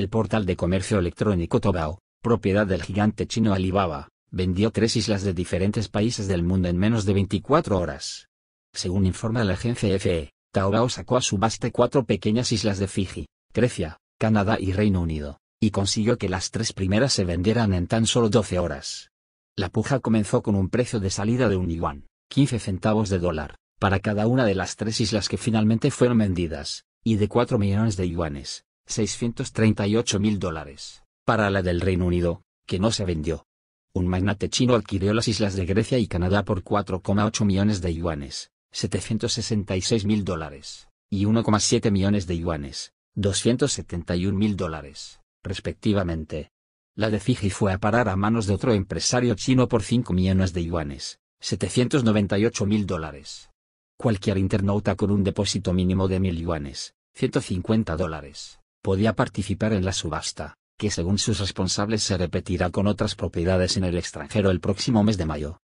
El portal de comercio electrónico Tobao, propiedad del gigante chino Alibaba, vendió tres islas de diferentes países del mundo en menos de 24 horas. Según informa la agencia FE, Taobao sacó a subasta cuatro pequeñas islas de Fiji, Grecia, Canadá y Reino Unido, y consiguió que las tres primeras se vendieran en tan solo 12 horas. La puja comenzó con un precio de salida de un yuan, 15 centavos de dólar, para cada una de las tres islas que finalmente fueron vendidas, y de 4 millones de yuanes, 638.000 dólares, para la del Reino Unido, que no se vendió. Un magnate chino adquirió las islas de Grecia y Canadá por 4,8 millones de yuanes, 766.000 dólares, y 1,7 millones de yuanes, 271.000 dólares, respectivamente. La de Fiji fue a parar a manos de otro empresario chino por 5 millones de yuanes, 798.000 dólares. Cualquier internauta con un depósito mínimo de 1.000 yuanes, 150 dólares podía participar en la subasta, que según sus responsables se repetirá con otras propiedades en el extranjero el próximo mes de mayo.